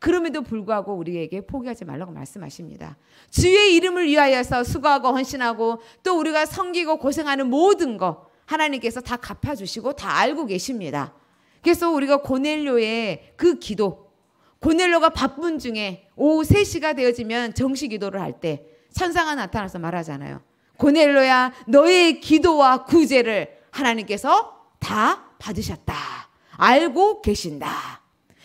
그럼에도 불구하고 우리에게 포기하지 말라고 말씀하십니다. 주의 이름을 위하여서 수고하고 헌신하고 또 우리가 섬기고 고생하는 모든 것 하나님께서 다 갚아주시고 다 알고 계십니다. 그래서 우리가 고넬료의 그 기도, 고넬료가 바쁜 중에 오후 3시가 되어지면 정시 기도를 할 때 천사가 나타나서 말하잖아요. 고넬로야 너의 기도와 구제를 하나님께서 다 받으셨다. 알고 계신다.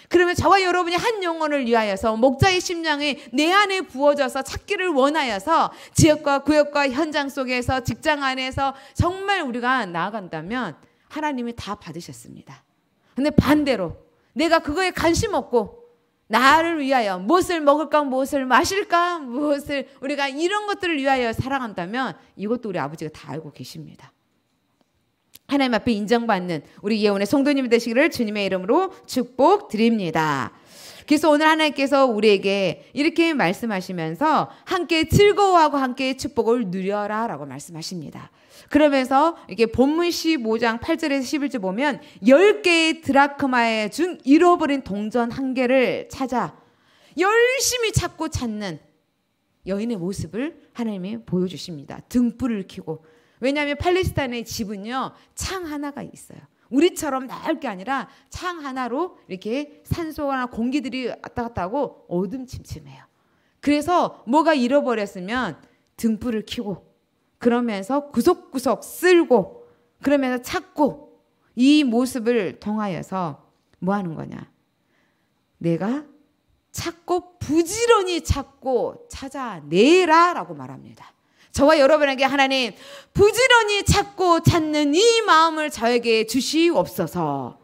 그러면 저와 여러분이 한 영혼을 위하여서 목자의 심령이 내 안에 부어져서 찾기를 원하여서 지역과 구역과 현장 속에서 직장 안에서 정말 우리가 나아간다면 하나님이 다 받으셨습니다. 근데 반대로 내가 그거에 관심 없고 나를 위하여 무엇을 먹을까, 무엇을 마실까, 무엇을 우리가 이런 것들을 위하여 사랑한다면 이것도 우리 아버지가 다 알고 계십니다. 하나님 앞에 인정받는 우리 예언의 성도님 되시기를 주님의 이름으로 축복드립니다. 그래서 오늘 하나님께서 우리에게 이렇게 말씀하시면서 함께 즐거워하고 함께 축복을 누려라 라고 말씀하십니다. 그러면서 이게 본문 15장 8절에서 11절 보면 10개의 드라크마에 준 잃어버린 동전 한 개를 찾아 열심히 찾고 찾는 여인의 모습을 하나님이 보여주십니다. 등불을 켜고. 왜냐하면 팔레스타인의 집은요, 창 하나가 있어요. 우리처럼 나게 아니라 창 하나로 이렇게 산소나 공기들이 왔다 갔다 하고 어둠침침해요. 그래서 뭐가 잃어버렸으면 등불을 켜고 그러면서 구석구석 쓸고 그러면서 찾고 이 모습을 통하여서 뭐 하는 거냐? 내가 찾고 부지런히 찾고 찾아내라라고 말합니다. 저와 여러분에게 하나님 부지런히 찾고 찾는 이 마음을 저에게 주시옵소서.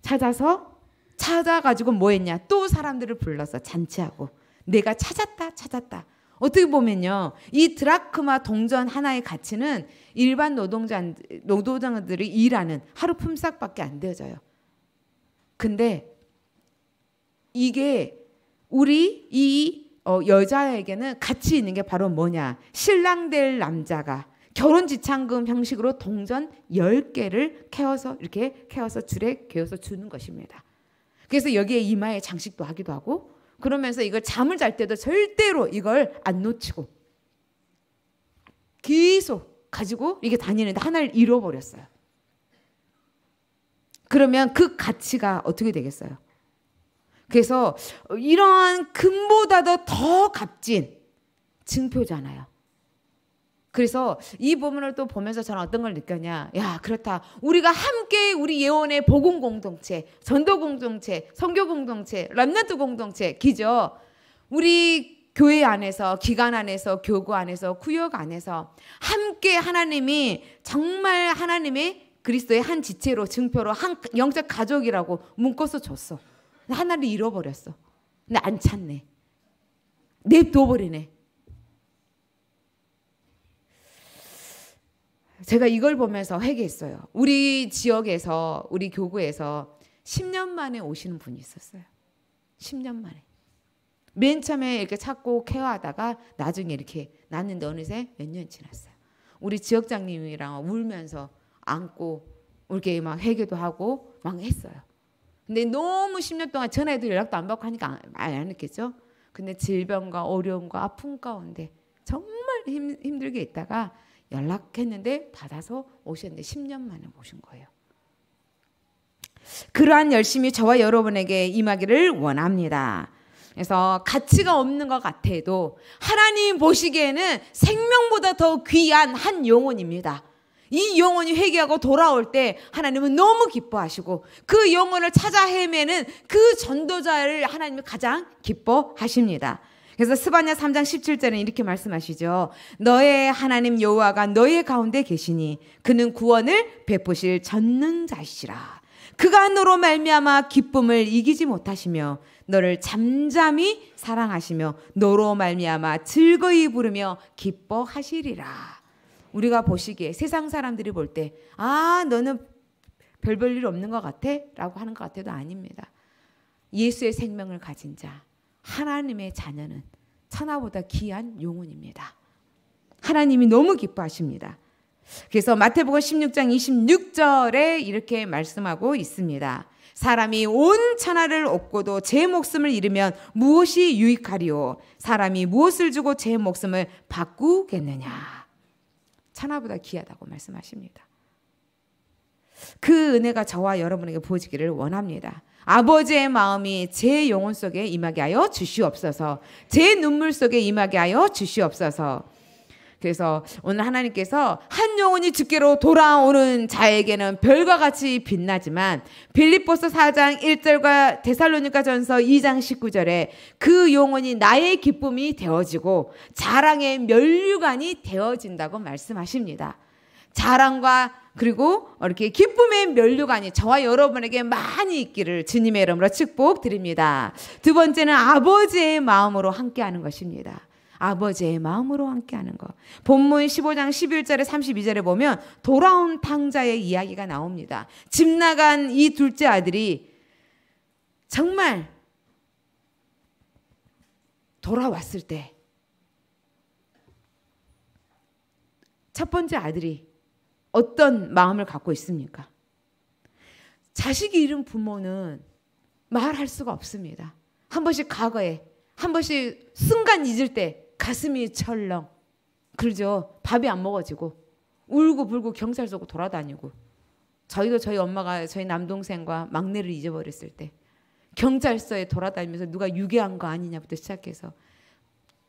찾아서 찾아가지고 뭐 했냐? 또 사람들을 불러서 잔치하고 내가 찾았다 찾았다 어떻게 보면요. 이 드라크마 동전 하나의 가치는 일반 노동자, 노동자들이 일하는 하루 품삯밖에 안 되어져요. 근데 이게 우리 이 어, 여자에게는 가치 있는 게 바로 뭐냐. 신랑 될 남자가 결혼 지참금 형식으로 동전 10개를 캐어서 이렇게 캐어서 줄에 개어서 주는 것입니다. 그래서 여기에 이마에 장식도 하기도 하고 그러면서 이걸 잠을 잘 때도 절대로 이걸 안 놓치고 계속 가지고 이게 다니는데 하나를 잃어버렸어요. 그러면 그 가치가 어떻게 되겠어요? 그래서 이러한 금보다도 더 값진 증표잖아요. 그래서 이 부분을 또 보면서 저는 어떤 걸 느꼈냐. 야, 그렇다. 우리가 함께 우리 예원의 복음 공동체, 전도 공동체, 성교 공동체, 람나트 공동체, 기죠. 우리 교회 안에서, 기관 안에서, 교구 안에서, 구역 안에서 함께 하나님이 정말 하나님의 그리스도의 한 지체로 증표로 한 영적 가족이라고 묶어서 줬어. 하나를 잃어버렸어. 근데 안 찾네. 냅둬버리네. 제가 이걸 보면서 회개했어요. 우리 지역에서 우리 교구에서 10년 만에 오시는 분이 있었어요. 10년 만에. 맨 처음에 이렇게 찾고 케어하다가 나중에 이렇게 났는데 어느새 몇 년 지났어요. 우리 지역장님이랑 울면서 안고 이렇게 막 회개도 하고 막 했어요. 근데 너무 10년 동안 전에도 연락도 안 받고 하니까 안, 안 했겠죠. 근데 질병과 어려움과 아픔 가운데 정말 힘, 힘들게 있다가 연락했는데 받아서 오셨는데 10년 만에 오신 거예요. 그러한 열심이 저와 여러분에게 임하기를 원합니다. 그래서 가치가 없는 것 같아도 하나님 보시기에는 생명보다 더 귀한 한 영혼입니다. 이 영혼이 회개하고 돌아올 때 하나님은 너무 기뻐하시고 그 영혼을 찾아 헤매는 그 전도자를 하나님이 가장 기뻐하십니다. 그래서 스바냐 3장 17절은 이렇게 말씀하시죠. 너의 하나님 여호와가 너의 가운데 계시니 그는 구원을 베푸실 전능자시라. 그가 너로 말미암아 기쁨을 이기지 못하시며 너를 잠잠히 사랑하시며 너로 말미암아 즐거이 부르며 기뻐하시리라. 우리가 보시기에 세상 사람들이 볼 때 아 너는 별볼일 없는 것 같아라고 하는 것 같아도 아닙니다. 예수의 생명을 가진 자, 하나님의 자녀는 천하보다 귀한 용혼입니다 하나님이 너무 기뻐하십니다. 그래서 마태복음 16장 26절에 이렇게 말씀하고 있습니다. 사람이 온 천하를 얻고도 제 목숨을 잃으면 무엇이 유익하리요? 사람이 무엇을 주고 제 목숨을 바꾸겠느냐? 천하보다 귀하다고 말씀하십니다. 그 은혜가 저와 여러분에게 보여지기를 원합니다. 아버지의 마음이 제 영혼 속에 임하게 하여 주시옵소서. 제 눈물 속에 임하게 하여 주시옵소서. 그래서 오늘 하나님께서 한 영혼이 주께로 돌아오는 자에게는 별과 같이 빛나지만 빌립보서 4장 1절과 데살로니가 전서 2장 19절에 그 영혼이 나의 기쁨이 되어지고 자랑의 멸류관이 되어진다고 말씀하십니다. 자랑과 그리고 이렇게 기쁨의 면류관이 저와 여러분에게 많이 있기를 주님의 이름으로 축복드립니다. 두 번째는 아버지의 마음으로 함께하는 것입니다. 아버지의 마음으로 함께하는 것. 본문 15장 11절에 32절에 보면 돌아온 탕자의 이야기가 나옵니다. 집 나간 이 둘째 아들이 정말 돌아왔을 때 첫 번째 아들이 어떤 마음을 갖고 있습니까? 자식이 잃은 부모는 말할 수가 없습니다. 한 번씩 과거에, 한 번씩 순간 잊을 때 가슴이 철렁. 그러죠. 밥이 안 먹어지고, 울고불고 경찰서고 돌아다니고. 저희도 저희 엄마가 저희 남동생과 막내를 잊어버렸을 때 경찰서에 돌아다니면서 누가 유괴한 거 아니냐부터 시작해서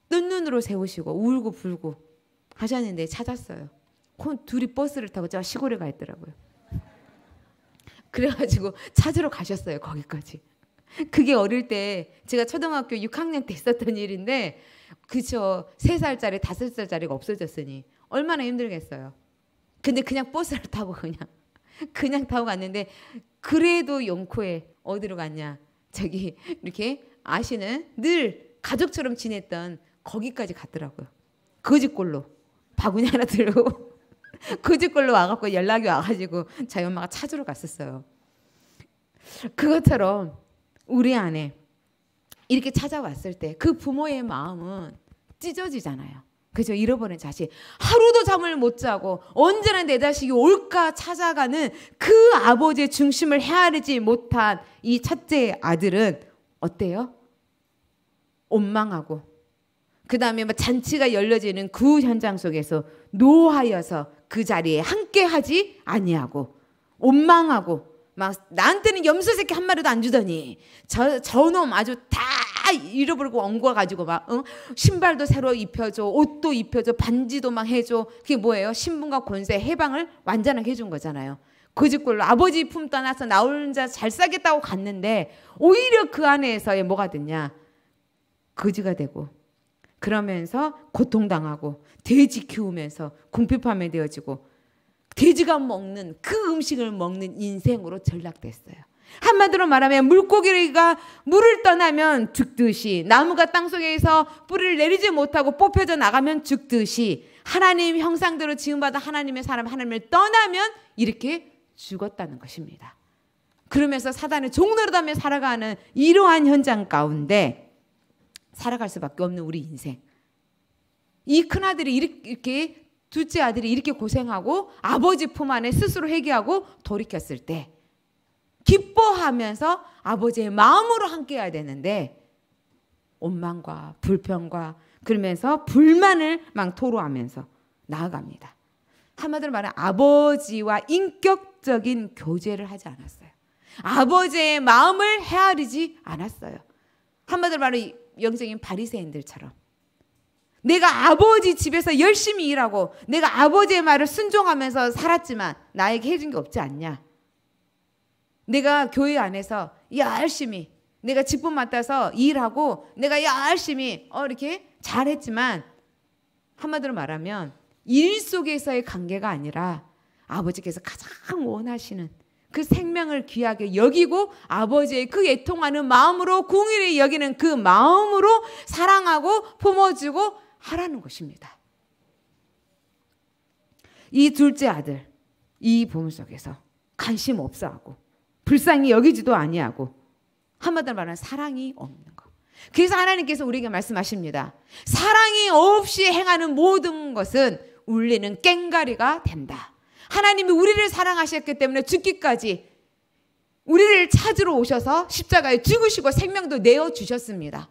뜬 눈으로 세우시고 울고 불고 하셨는데 찾았어요. 콘 둘이 버스를 타고 저 시골에 가 있더라고요. 그래가지고 찾으러 가셨어요 거기까지. 그게 어릴 때 제가 초등학교 6학년 때 있었던 일인데 그쵸 세 살짜리 다 살짜리가 없어졌으니 얼마나 힘들겠어요. 근데 그냥 버스를 타고 그냥 그냥 타고 갔는데 그래도 영코에 어디로 갔냐 저기 이렇게 아시는 늘 가족처럼 지냈던 거기까지 갔더라고요. 거지꼴로 바구니 하나 들고 그집 걸로 와갖고 연락이 와가지고 자기 엄마가 찾으러 갔었어요. 그것처럼 우리 안에 이렇게 찾아왔을 때 그 부모의 마음은 찢어지잖아요. 그죠? 잃어버린 자식. 하루도 잠을 못 자고 언제나 내 자식이 올까 찾아가는 그 아버지의 중심을 헤아리지 못한 이 첫째 아들은 어때요? 원망하고 그 다음에 뭐 잔치가 열려지는 그 현장 속에서 노하여서 그 자리에 함께 하지 아니하고 원망하고 막 나한테는 염소 새끼 한 마리도 안 주더니 저 저 놈 아주 다 잃어버리고 엉거 가지고 막 응? 신발도 새로 입혀줘 옷도 입혀줘 반지도 막 해줘 그게 뭐예요 신분과 권세 해방을 완전하게 해준 거잖아요 그 집골로 아버지 품 떠나서 나 혼자 잘 살겠다고 갔는데 오히려 그 안에서의 뭐가 됐냐 거지가 되고 그러면서 고통당하고 돼지 키우면서 궁핍함에 되어지고 돼지가 먹는 그 음식을 먹는 인생으로 전락됐어요. 한마디로 말하면 물고기가 물을 떠나면 죽듯이 나무가 땅속에서 뿌리를 내리지 못하고 뽑혀져 나가면 죽듯이 하나님 형상대로 지음받은 하나님의 사람 하나님을 떠나면 이렇게 죽었다는 것입니다. 그러면서 사단의 종로릇 담에 살아가는 이러한 현장 가운데 살아갈 수밖에 없는 우리 인생. 이 큰아들이 이렇게 둘째 아들이 이렇게 고생하고 아버지 품 안에 스스로 회개하고 돌이켰을 때 기뻐하면서 아버지의 마음으로 함께 해야 되는데 원망과 불평과 그러면서 불만을 막 토로하면서 나아갑니다. 한마디로 말해 아버지와 인격적인 교제를 하지 않았어요. 아버지의 마음을 헤아리지 않았어요. 한마디로 말해 영적인 바리새인들처럼 내가 아버지 집에서 열심히 일하고 내가 아버지의 말을 순종하면서 살았지만 나에게 해준 게 없지 않냐? 내가 교회 안에서 열심히 내가 직분 맡아서 일하고 내가 열심히 어 이렇게 잘했지만 한마디로 말하면 일 속에서의 관계가 아니라 아버지께서 가장 원하시는 그 생명을 귀하게 여기고 아버지의 그 애통하는 마음으로 궁일을 여기는 그 마음으로 사랑하고 품어주고 하라는 것입니다. 이 둘째 아들 이 보물 속에서 관심 없어하고 불쌍히 여기지도 아니하고 한마디로 말하면 사랑이 없는 것. 그래서 하나님께서 우리에게 말씀하십니다. 사랑이 없이 행하는 모든 것은 울리는 깽가리가 된다. 하나님이 우리를 사랑하셨기 때문에 죽기까지 우리를 찾으러 오셔서 십자가에 죽으시고 생명도 내어 주셨습니다.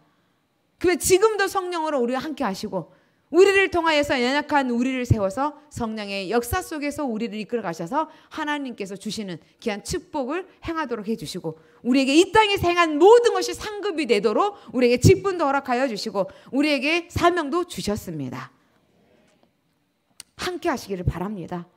그래 지금도 성령으로 우리와 함께 하시고 우리를 통하여서 연약한 우리를 세워서 성령의 역사 속에서 우리를 이끌어 가셔서 하나님께서 주시는 귀한 축복을 행하도록 해 주시고 우리에게 이땅에 행한 모든 것이 상급이 되도록 우리에게 직분도 허락하여 주시고 우리에게 사명도 주셨습니다. 함께 하시기를 바랍니다.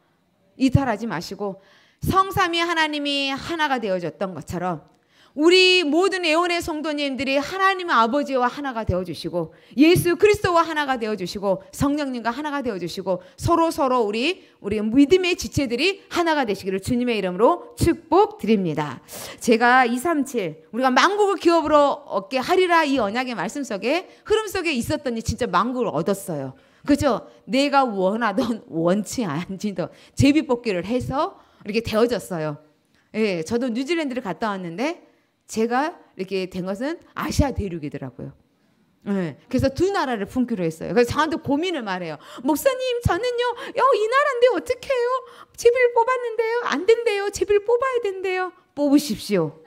이탈하지 마시고 성삼위 하나님이 하나가 되어졌던 것처럼 우리 모든 애원의 성도님들이 하나님 아버지와 하나가 되어주시고 예수 그리스도와 하나가 되어주시고 성령님과 하나가 되어주시고 서로 서로 우리 우리 믿음의 지체들이 하나가 되시기를 주님의 이름으로 축복드립니다. 제가 237 우리가 망국을 기업으로 얻게 하리라 이 언약의 말씀 속에 흐름 속에 있었더니 진짜 망국을 얻었어요. 그죠? 내가 원하던 원치 않던 제비 뽑기를 해서 이렇게 되어졌어요. 예, 저도 뉴질랜드를 갔다 왔는데 제가 이렇게 된 것은 아시아 대륙이더라고요. 네, 그래서 두 나라를 품기로 했어요. 그래서 저한테 고민을 말해요. 목사님, 저는요, 야, 어, 이 나라인데 어떡해요? 집을 뽑았는데요? 안 된대요. 집을 뽑아야 된대요. 뽑으십시오.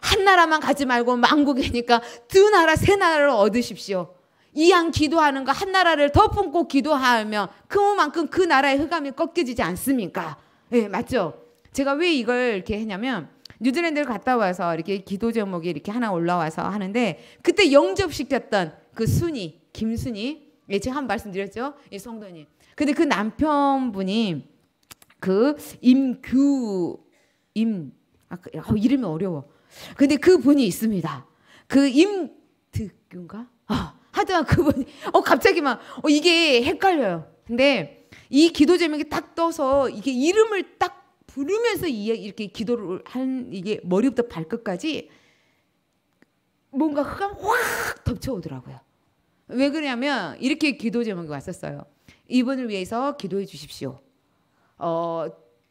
한 나라만 가지 말고 망국이니까 두 나라, 세 나라를 얻으십시오. 이양 기도하는 거 한 나라를 더 품고 기도하면 그만큼 그 나라의 흑암이 꺾여지지 않습니까? 예, 네, 맞죠? 제가 왜 이걸 이렇게 했냐면 뉴질랜드를 갔다 와서 이렇게 기도 제목이 이렇게 하나 올라와서 하는데 그때 영접시켰던 그 순이 김순이 예, 제가 한 말씀드렸죠? 이 성도님. 근데 그 남편분이 그 임규 임 아, 그, 어, 이름이 어려워. 근데 그 분이 있습니다. 그임득규가 아, 어, 하다가 그분이 어 갑자기 막어 이게 헷갈려요. 근데 이 기도 제목이 딱 떠서 이게 이름을 딱 부르면서 이렇게 기도를 한 이게 머리부터 발끝까지 뭔가 흑암 확 덮쳐오더라고요. 왜 그러냐면 이렇게 기도 제목이 왔었어요. 이분을 위해서 기도해 주십시오. 어,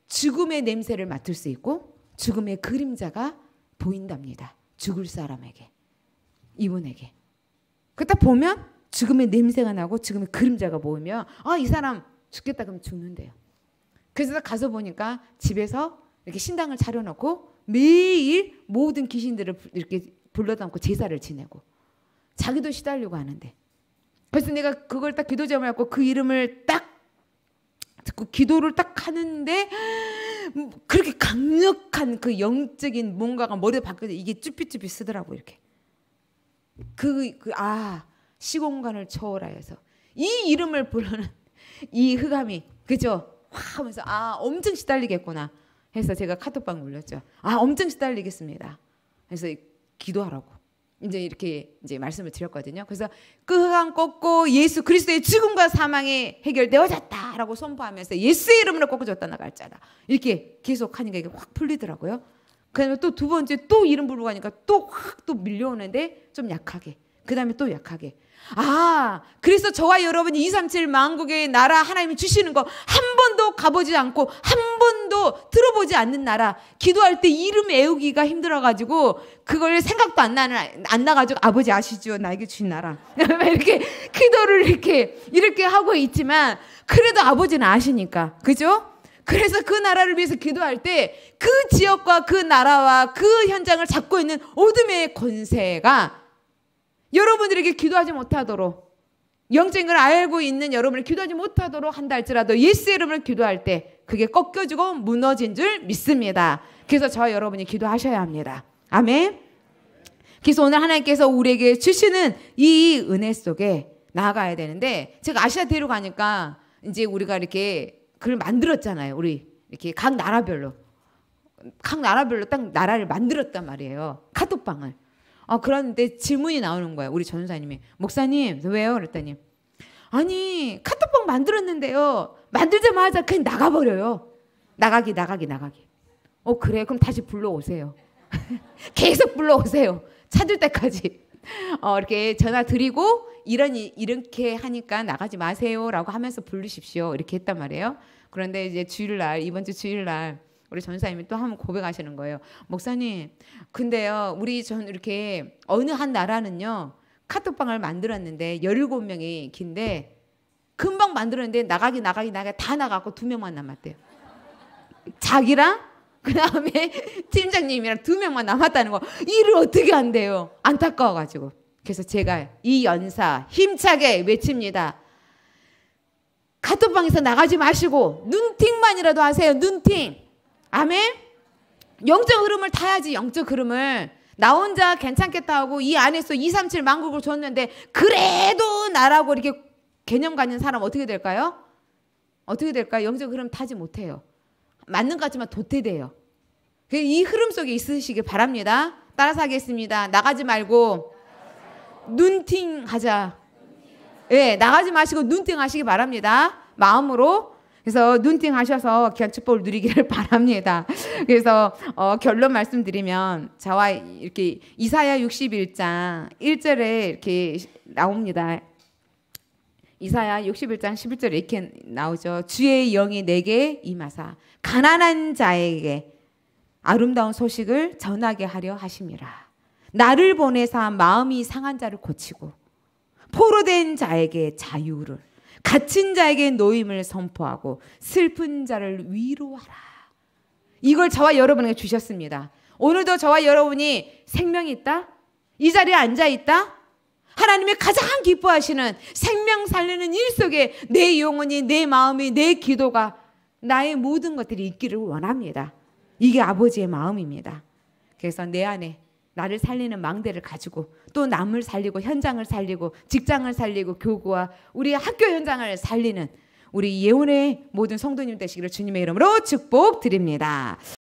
죽음의 냄새를 맡을 수 있고 죽음의 그림자가 보인답니다. 죽을 사람에게 이분에게 그딱 보면 죽음의 냄새가 나고 지금의 그림자가 모이면 아 이 사람 죽겠다 그러면 죽는데요. 그래서 가서 보니까 집에서 이렇게 신당을 차려놓고 매일 모든 귀신들을 이렇게 불러담고 제사를 지내고 자기도 시달리고 하는데 그래서 내가 그걸 딱 기도점을 갖고 그 이름을 딱 듣고 기도를 딱 하는데 음, 그렇게 강력한 그 영적인 뭔가가 머리 밖에서 이게 쭈삣쭈삣 쓰더라고 이렇게 그, 그, 아, 시공간을 초월하여서 이 이름을 부르는 이 흑암이, 그죠? 확 하면서, 아, 엄청 시달리겠구나. 해서 제가 카톡방 올렸죠. 아, 엄청 시달리겠습니다. 그래서 기도하라고. 이제 이렇게 이제 말씀을 드렸거든요. 그래서 그 흑암 꺾고 예수 그리스도의 죽음과 사망이 해결되어졌다라고 선포하면서 예수의 이름으로 꺾어졌다 나갈자다. 이렇게 계속 하니까 이게 확 풀리더라고요. 그다음에 또 두 번째 또 이름 부르고 하니까 또 확 또 밀려오는데 좀 약하게. 그다음에 또 약하게. 아, 그래서 저와 여러분이 237만국의 나라 하나님이 주시는 거 한 번도 가보지 않고 한 번도 들어보지 않는 나라. 기도할 때 이름 외우기가 힘들어가지고 그걸 생각도 안 나는, 안 나가지고 아버지 아시죠? 나에게 주신 나라. 이렇게 기도를 이렇게, 이렇게 하고 있지만 그래도 아버지는 아시니까. 그죠? 그래서 그 나라를 위해서 기도할 때 그 지역과 그 나라와 그 현장을 잡고 있는 어둠의 권세가 여러분들에게 기도하지 못하도록 영적인 걸 알고 있는 여러분을 기도하지 못하도록 한다 할지라도 예수의 이름을 기도할 때 그게 꺾여지고 무너진 줄 믿습니다. 그래서 저 여러분이 기도하셔야 합니다. 아멘. 그래서 오늘 하나님께서 우리에게 주시는 이 은혜 속에 나아가야 되는데 제가 아시아 대륙 가니까 이제 우리가 이렇게 그걸 만들었잖아요. 우리 이렇게 각 나라별로 각 나라별로 딱 나라를 만들었단 말이에요. 카톡방을. 아 그런데 질문이 나오는 거예요. 우리 전사님이 목사님 왜요? 그랬더니 아니 카톡방 만들었는데요. 만들자마자 그냥 나가버려요. 나가기 나가기 나가기. 어 그래 그럼 다시 불러오세요. 계속 불러오세요. 찾을 때까지. 어, 이렇게 전화 드리고 이런 이렇게 하니까 나가지 마세요라고 하면서 부르십시오 이렇게 했단 말이에요. 그런데 이제 주일날 이번 주 주일날 우리 전사님이 또 한번 고백하시는 거예요. 목사님, 근데요 우리 전 이렇게 어느 한 나라는요 카톡방을 만들었는데 17명이 긴데 금방 만들었는데 나가기 나가기 나가다 나가고 두 명만 남았대요. 자기랑 그 다음에 팀장님이랑 두 명만 남았다는 거. 일을 어떻게 한대요. 안타까워가지고. 그래서 제가 이 연사 힘차게 외칩니다. 카톡방에서 나가지 마시고 눈팅만이라도 하세요. 눈팅. 아멘. 영적 흐름을 타야지 영적 흐름을. 나 혼자 괜찮겠다 하고 이 안에서 2, 3, 7 만국을 줬는데 그래도 나라고 이렇게 개념 갖는 사람 어떻게 될까요? 어떻게 될까요? 영적 흐름 타지 못해요. 맞는 것 같지만 도태돼요. 그 이 흐름 속에 있으시길 바랍니다. 따라서 하겠습니다. 나가지 말고 눈팅 하자. 예, 네, 나가지 마시고 눈팅 하시기 바랍니다. 마음으로. 그래서 눈팅 하셔서 귀한 축복을 누리기를 바랍니다. 그래서 어, 결론 말씀드리면 자와 이렇게 이사야 61장 1절에 이렇게 나옵니다. 이사야 61장 1 1절 이렇게 나오죠. 주의 영이 내게 임하사 가난한 자에게 아름다운 소식을 전하게 하려 하심이라. 나를 보내사 마음이 상한 자를 고치고 포로된 자에게 자유를 갇힌 자에게 노임을 선포하고 슬픈 자를 위로하라. 이걸 저와 여러분에게 주셨습니다. 오늘도 저와 여러분이 생명이 있다? 이 자리에 앉아 있다? 하나님이 가장 기뻐하시는 생명 살리는 일 속에 내 영혼이, 내 마음이, 내 기도가 나의 모든 것들이 있기를 원합니다. 이게 아버지의 마음입니다. 그래서 내 안에 나를 살리는 망대를 가지고 또 남을 살리고 현장을 살리고 직장을 살리고 교구와 우리 학교 현장을 살리는 우리 예원의 모든 성도님 되시기를 주님의 이름으로 축복드립니다.